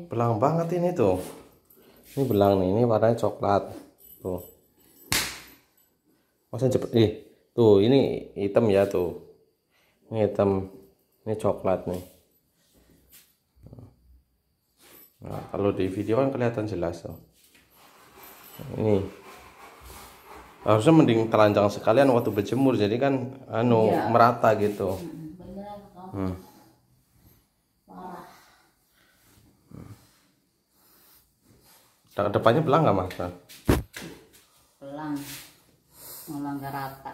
belang banget ini tuh ini belang nih ini warnanya coklat tuh masa cepet ih tuh ini hitam ya tuh ini hitam ini coklat nih nah, kalau di video kan kelihatan jelas tuh ini harusnya mending telanjang sekalian waktu berjemur jadi kan anu ya. merata gitu hmm. depannya belang nggak mas belang melanggar rata